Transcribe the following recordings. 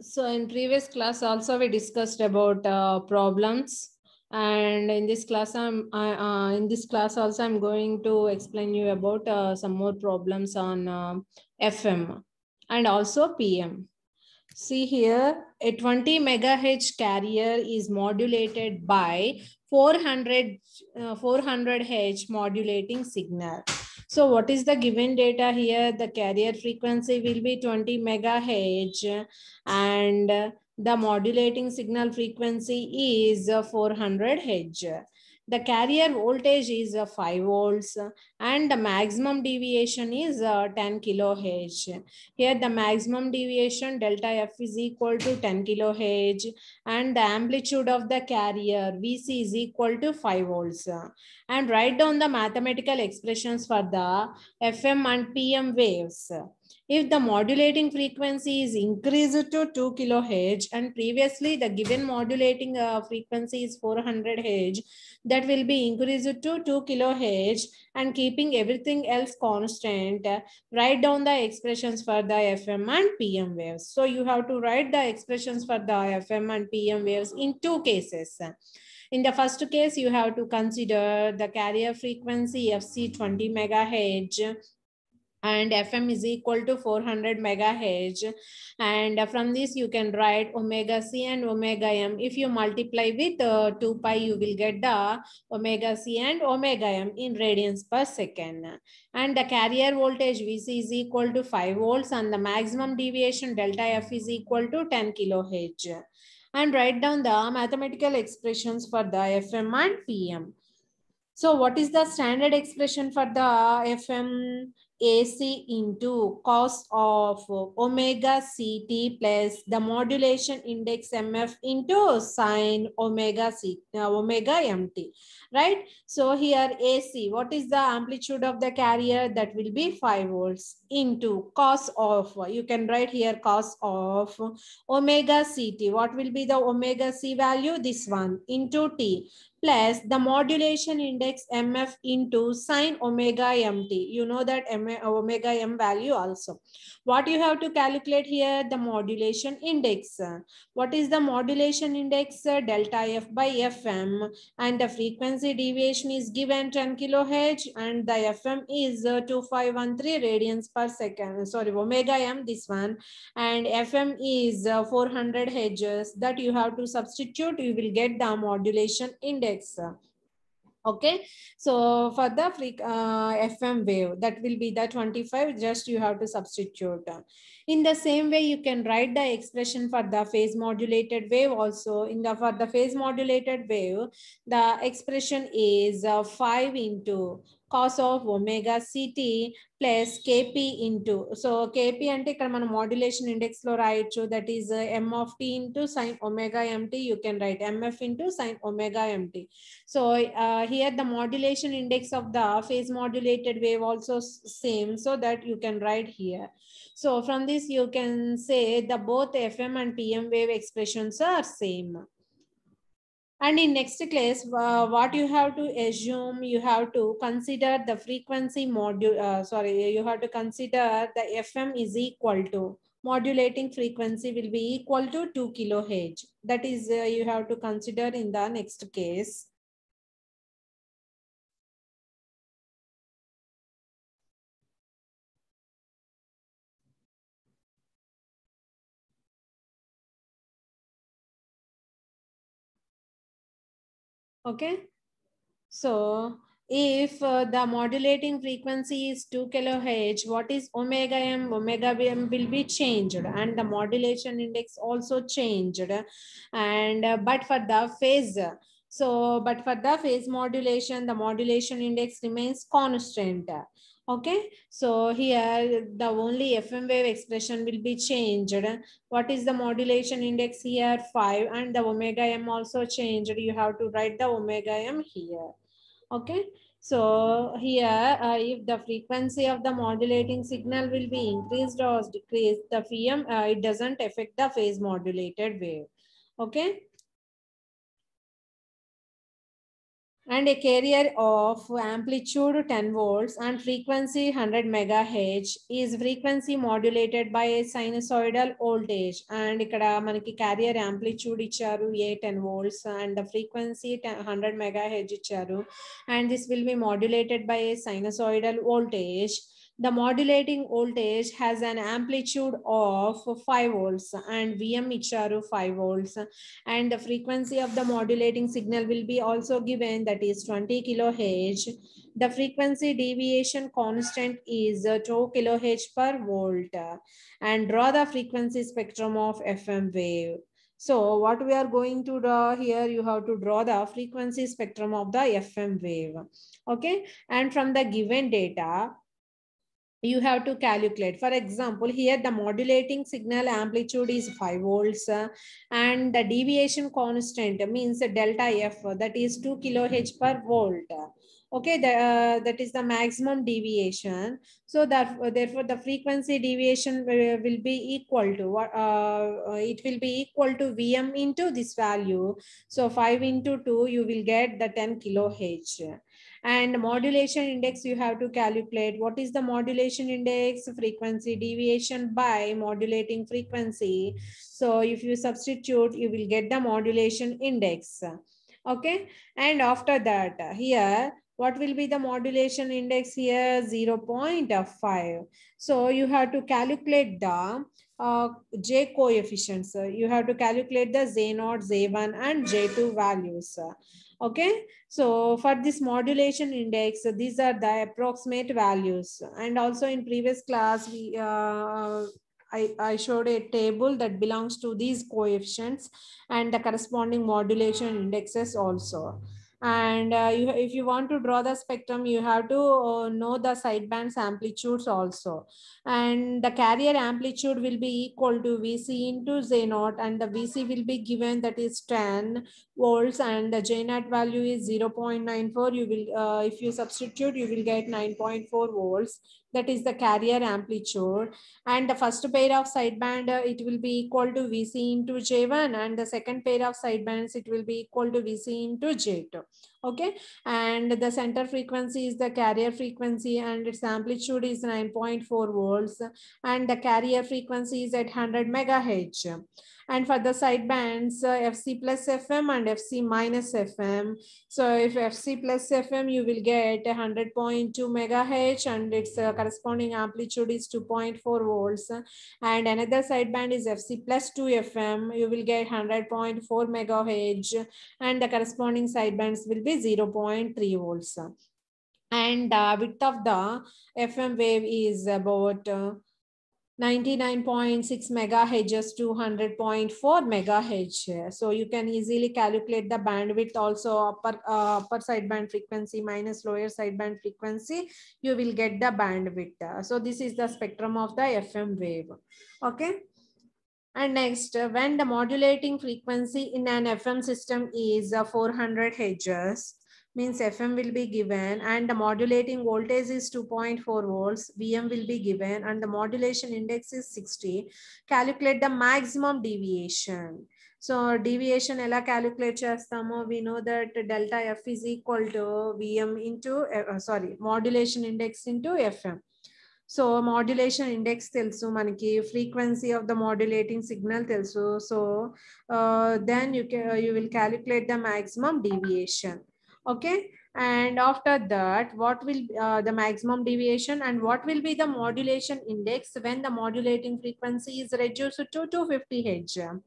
So in previous class also we discussed about uh, problems and in this class I'm I, uh, in this class also I'm going to explain you about uh, some more problems on FM um, and also PM. See here a 20 megahertz carrier is modulated by 400 uh, 400 Hz modulating signal. So what is the given data here? The carrier frequency will be 20 megahertz and the modulating signal frequency is 400 hertz the carrier voltage is uh, 5 volts and the maximum deviation is uh, 10 kilohertz. Here the maximum deviation delta F is equal to 10 kilohertz and the amplitude of the carrier VC is equal to 5 volts. And write down the mathematical expressions for the FM and PM waves. If the modulating frequency is increased to 2 kilohertz and previously the given modulating uh, frequency is 400 hertz, that will be increased to 2 kilohertz and keeping everything else constant, uh, write down the expressions for the FM and PM waves. So you have to write the expressions for the FM and PM waves in two cases. In the first case, you have to consider the carrier frequency FC 20 megahertz and fm is equal to 400 megahertz and from this you can write omega c and omega m if you multiply with uh, 2 pi you will get the omega c and omega m in radians per second and the carrier voltage vc is equal to 5 volts and the maximum deviation delta f is equal to 10 kilohertz and write down the mathematical expressions for the fm and pm so what is the standard expression for the fm AC into cos of omega CT plus the modulation index MF into sine omega C, uh, omega MT, right? So here AC, what is the amplitude of the carrier? That will be 5 volts into cos of, you can write here cos of omega CT. What will be the omega C value? This one into T plus the modulation index MF into sine omega MT. You know that M omega M value also. What you have to calculate here, the modulation index. What is the modulation index? Delta F by FM and the frequency deviation is given 10 kilohertz and the FM is uh, 2513 radians per second. Sorry, omega M this one and FM is uh, 400 hedges that you have to substitute. You will get the modulation index waves okay so for the freak, uh, fm wave that will be the 25 just you have to substitute in the same way you can write the expression for the phase modulated wave also in the for the phase modulated wave the expression is uh, 5 into cos of omega ct plus kp into. So kp అంటే ఇక్కడ modulation index లో right so that is uh, m of t into sin omega mt. You can write mf into sin omega mt. So uh, here the modulation index of the phase modulated wave also same so that you can write here. So from this you can say the both fm and pm wave expressions are same. And in next class, uh, what you have to assume, you have to consider the frequency module, uh, sorry, you have to consider the FM is equal to, modulating frequency will be equal to 2 kilohertz. That is, uh, you have to consider in the next case. Okay. So if uh, the modulating frequency is 2 kilohertz, what is omega m? Omega m will be changed and the modulation index also changed. And uh, but for the phase, so but for the phase modulation, the modulation index remains constant. Okay, so here the only FM wave expression will be changed. What is the modulation index here? 5 and the omega m also changed. You have to write the omega m here. Okay, so here uh, if the frequency of the modulating signal will be increased or decreased, the FM, uh, it doesn't affect the phase modulated wave. Okay. and a carrier of amplitude 10 volts and frequency 100 megahertz is frequency modulated by a sinusoidal voltage and ikkada manaki carrier amplitude icharu a 10 volts and the frequency 100 megahertz icharu and this will be modulated by a sinusoidal voltage the modulating voltage has an amplitude of 5 volts and VMHRU 5 volts and the frequency of the modulating signal will be also given that is 20 kilohertz. The frequency deviation constant is 2 kilohertz per volt and draw the frequency spectrum of FM wave. So what we are going to draw here, you have to draw the frequency spectrum of the FM wave. Okay. And from the given data, you have to calculate. For example, here the modulating signal amplitude is 5 volts uh, and the deviation constant means delta F uh, that is 2 kilohertz per volt. Okay, the, uh, that is the maximum deviation. So that therefore the frequency deviation will, will be equal to, uh, uh, it will be equal to Vm into this value. So 5 into 2, you will get the 10 kilohertz and modulation index you have to calculate what is the modulation index frequency deviation by modulating frequency so if you substitute you will get the modulation index okay and after that here what will be the modulation index here 0 0.5 so you have to calculate the uh, j coefficients you have to calculate the z0 z1 and j2 values Okay, so for this modulation index, these are the approximate values. And also in previous class, we uh, I, I showed a table that belongs to these coefficients and the corresponding modulation indexes also and uh, you, if you want to draw the spectrum you have to uh, know the sidebands amplitudes also and the carrier amplitude will be equal to vc into z naught and the vc will be given that is 10 volts and the j naught value is 0 0.94 you will uh, if you substitute you will get 9.4 volts that is the carrier amplitude and the first pair of sideband uh, it will be equal to vc into j1 and the second pair of sidebands it will be equal to vc into j2 okay and the center frequency is the carrier frequency and its amplitude is 9.4 volts and the carrier frequency is at 100 megahertz and for the sidebands uh, fc plus fm and fc minus fm so if fc plus fm you will get 100.2 megahertz and its uh, corresponding amplitude is 2.4 volts and another sideband is fc plus 2 fm you will get 100.4 megahertz and the corresponding sidebands will be 0.3 volts. And uh, width of the FM wave is about 99.6 uh, megahertz to 100.4 megahertz. So you can easily calculate the bandwidth also upper, uh, upper sideband frequency minus lower sideband frequency. You will get the bandwidth. So this is the spectrum of the FM wave. Okay. And next, uh, when the modulating frequency in an FM system is uh, 400 Hz, means FM will be given and the modulating voltage is 2.4 volts, Vm will be given and the modulation index is 60, calculate the maximum deviation. So deviation, deviation ఎలా calculate we know that delta f is equal to VM into uh, sorry modulation index into FM. So modulation index tells telsu manki frequency of the modulating signal tells you. So uh, then you can you will calculate the maximum deviation. Okay and after that what will uh, the maximum deviation and what will be the modulation index when the modulating frequency is reduced to 250 Hz.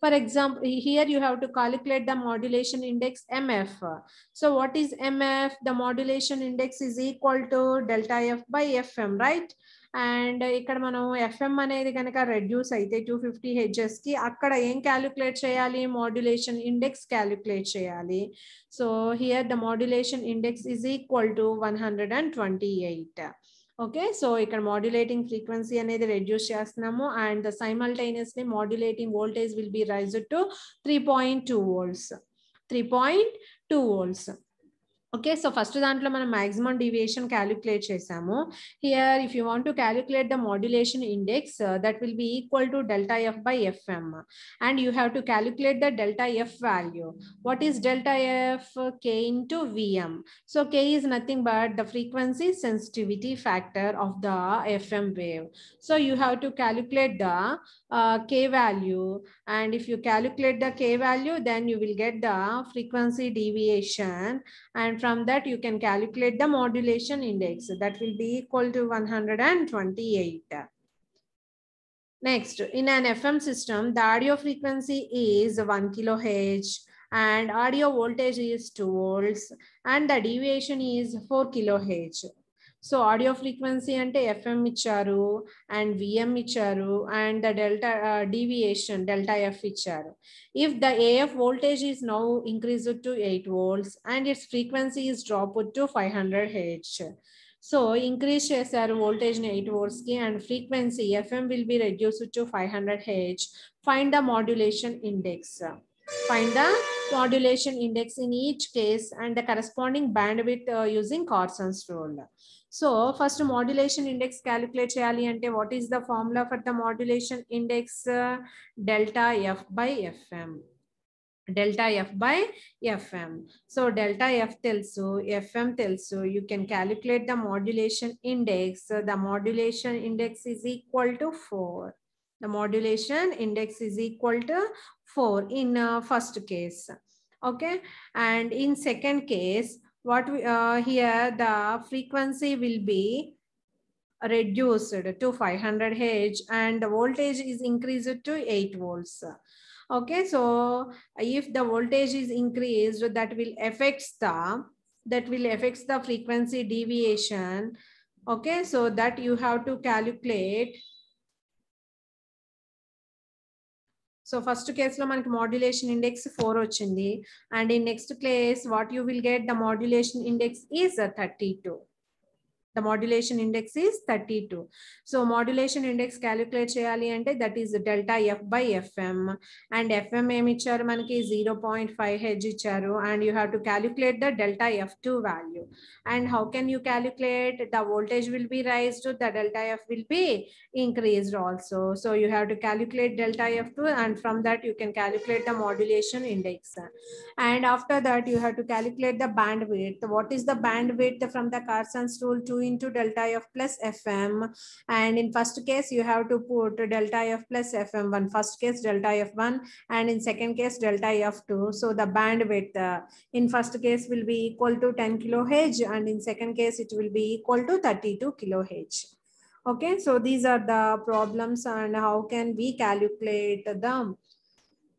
For example, here you have to calculate the modulation index MF. So what is MF? The modulation index is equal to delta F by FM, right? And ఇక్కడ మనం FM అనేది కనుక reduce అయితే two fifty కి అక్కడ ఏం calculate చేయాలి modulation index calculate చేయాలి so here the modulation index is equal to one hundred and twenty eight okay so ఇక్కడ మాడ్యులేటింగ్ ఫ్రీక్వెన్సీ అనేది రెడ్యూస్ చేస్తున్నాము and the simultaneously modulating voltage will be rise to three point two volts three point two volts Okay, so first of all, maximum deviation calculate. Here, if you want to calculate the modulation index, uh, that will be equal to delta F by Fm. And you have to calculate the delta F value. What is delta F? K into Vm. So K is nothing but the frequency sensitivity factor of the Fm wave. So you have to calculate the uh, K value. And if you calculate the K value, then you will get the frequency deviation and from that, you can calculate the modulation index. That will be equal to 128. Next, in an FM system, the audio frequency is 1 kilohertz and audio voltage is 2 volts and the deviation is 4 kilohertz. So audio frequency అంటే FM ఇచ్చారు and VM ఇచ్చారు and the delta deviation delta F ఇచ్చారు if the AF voltage is now increase to eight volts and its frequency is drop to five hundred H so increase చేశారు voltage ని eight volts కి and frequency FM will be reduce to five hundred H find the modulation index find the modulation index in each case and the corresponding band with using Carson's rule So first modulation index calculate చేయాలి What is the formula for the modulation index uh, delta f by fm? delta f by fm. So delta f you fm telsu, you can calculate the modulation index. So the modulation index is equal to 4. The modulation index is equal to 4 in uh, first case. Okay. And in second case, what we, uh, here the frequency will be reduced to 500 Hz and the voltage is increased to 8 volts. Okay, so if the voltage is increased, that will affect the that will affect the frequency deviation. Okay, so that you have to calculate so first కేసులో మనకి modulation index four వచ్చింది and in next place what you will get the modulation index is thirty two the modulation index is 32. So modulation index calculate that is delta f by fm and fm FM and 0.5 ఏమి ఇచ్చారు మనకి and you have to calculate the delta f2 value. And how can you calculate? The voltage will be calculate the The delta f will be increased also. So you have to calculate delta F2 and from that you can calculate the modulation index. And after that you have to calculate the bandwidth. What is the bandwidth from the Carson's rule to into delta f plus Fm. And in first case, you have to put delta f plus Fm1. First case, delta f 1. And in second case, delta f 2. So the bandwidth uh, in first case will be equal to 10 kilohertz. And in second case, it will be equal to 32 kilohertz. Okay, so these are the problems and how can we calculate them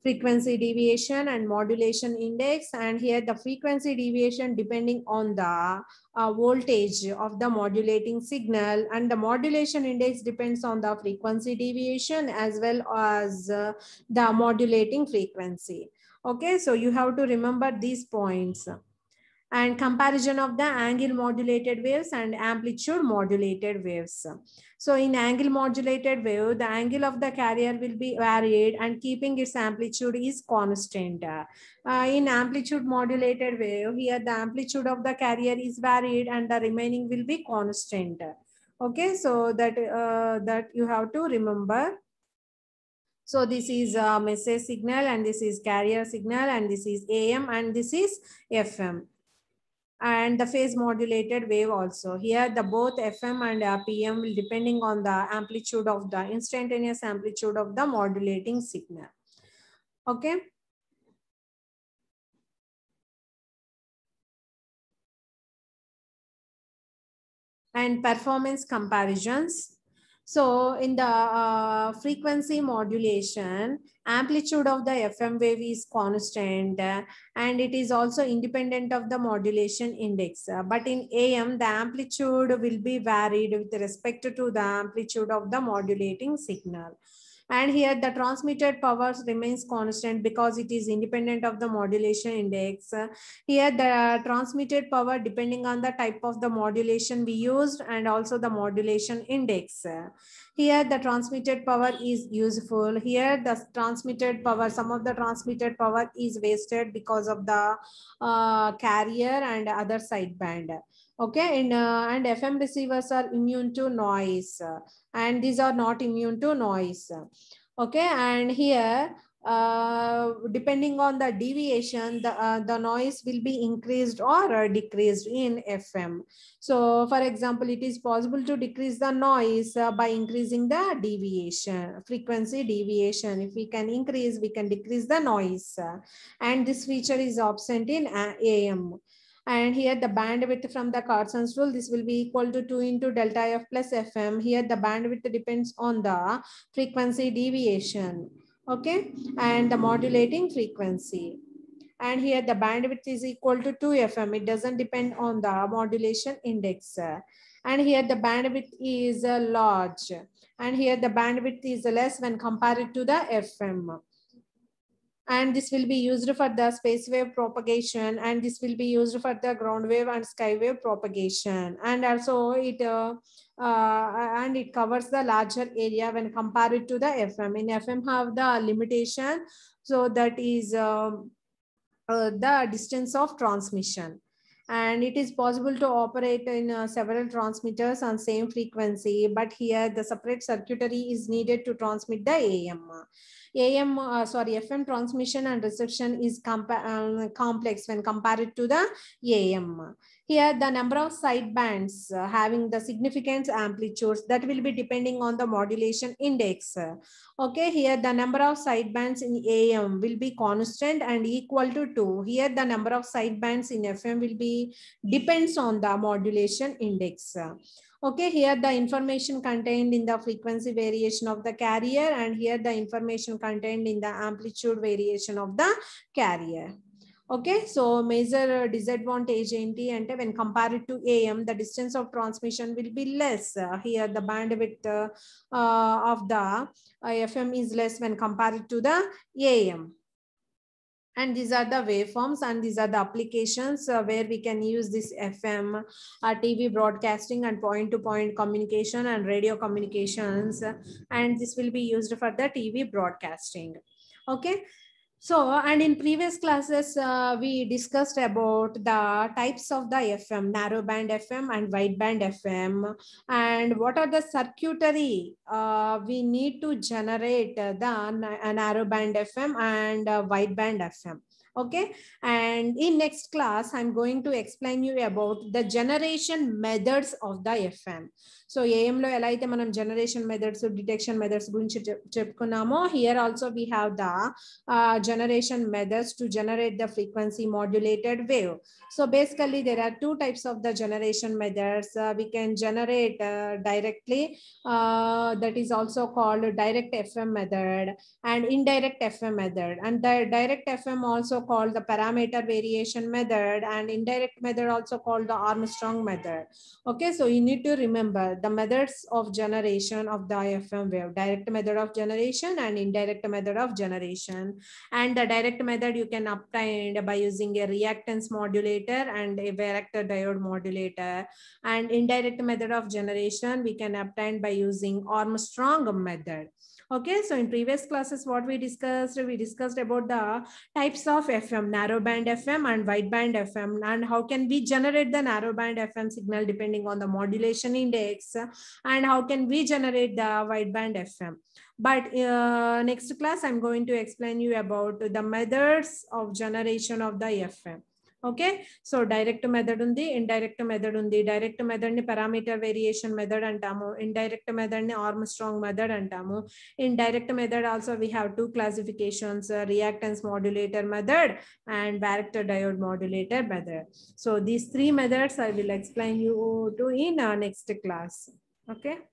frequency deviation and modulation index and here the frequency deviation depending on the uh, voltage of the modulating signal and the modulation index depends on the frequency deviation as well as uh, the modulating frequency. Okay, so you have to remember these points and comparison of the angle modulated waves and amplitude modulated waves. So in angle modulated wave, the angle of the carrier will be varied and keeping its amplitude is constant. Uh, in amplitude modulated wave, here the amplitude of the carrier is varied and the remaining will be constant. Okay, so that, uh, that you have to remember. So this is a message signal and this is carrier signal and this is AM and this is FM and the phase modulated wave also. Here the both FM and uh, PM will depending on the amplitude of the instantaneous amplitude of the modulating signal. Okay. And performance comparisons. So in the uh, frequency modulation, amplitude of the FM wave is constant and it is also independent of the modulation index. but in AM, the amplitude will be varied with respect to the amplitude of the modulating signal. And here the transmitted power remains constant because it is independent of the modulation index. Here the transmitted power depending on the type of the modulation we used and also the modulation index. Here the transmitted power is useful. Here the transmitted power, some of the transmitted power is wasted because of the uh, carrier and other sideband. Okay, and, uh, and FM receivers are immune to noise and these are not immune to noise. Okay, and here uh, depending on the deviation, the, uh, the noise will be increased or uh, decreased in FM. So for example, it is possible to decrease the noise uh, by increasing the deviation, frequency deviation. If we can increase, we can decrease the noise. and this feature is absent in uh, AM. And here the bandwidth from the Carson's rule, this will be equal to 2 into delta F plus Fm. Here the bandwidth depends on the frequency deviation. Okay. And the modulating frequency. And here the bandwidth is equal to 2 Fm. It doesn't depend on the modulation index. And here the bandwidth is uh, large. And here the bandwidth is less when compared to the Fm and this will be used for the space wave propagation and this will be used for the ground wave and sky wave propagation and also it uh, uh, and it covers the larger area when compared to the fm in fm have the limitation so that is um, uh, the distance of transmission and it is possible to operate in uh, several transmitters on same frequency but here the separate circuitry is needed to transmit the am AM, uh, sorry, FM transmission and reception is um, complex when compared to the AM. Here, the number of sidebands uh, having the significant amplitudes that will be depending on the modulation index. Okay, here the number of sidebands in AM will be constant and equal to 2. Here, the number of sidebands in FM will be depends on the modulation index. Okay, here the information contained in the frequency variation of the carrier and here the information contained in the amplitude variation of the carrier. Okay, so major disadvantage the end when compared to AM, the distance of transmission will be less. Uh, here the bandwidth uh, of the uh, FM is less when compared to the AM and these are the waveforms and these are the applications uh, where we can use this FM, uh, TV broadcasting and point-to-point -point communication and radio communications. And this will be used for the TV broadcasting. Okay, so, and in previous classes, uh, we discussed about the types of the FM, narrow band FM and wide band FM, and what are the circuitry uh, we need to generate the uh, narrow band FM and uh, wide band FM. Okay, and in next class, I'm going to explain you about the generation methods of the FM. So ఏఎంలో ఎలా అయితే మనం generation methods detection methods గురించి చెప్పుకున్నామో here also we have the generation methods to generate the frequency modulated wave so basically there are two types of the generation methods we can generate directly that is also called direct FM method and indirect FM method and the direct FM also called the parameter variation method and indirect method also called the Armstrong method. Okay, so you need to remember the methods of generation of IFM wave, direct method of generation and indirect method of generation. And the direct method you can obtain by using a reactance modulator and a varactor diode modulator. And indirect method of generation we can obtain by using Armstrong method. Okay, so in previous classes, what we discussed, we discussed about the types of FM, narrow band FM and wide band FM, and how can we generate the narrow band FM signal depending on the modulation index, and how can we generate the wide band FM. But uh, next class, I'm going to explain you about the methods of generation of the FM. Okay, so direct method on the indirect method on the direct method and parameter variation method and tamo indirect method and Armstrong method and tamo indirect method also we have two classifications uh, reactance modulator method and vector diode modulator method. So these three methods I will explain you to in our uh, next class. Okay.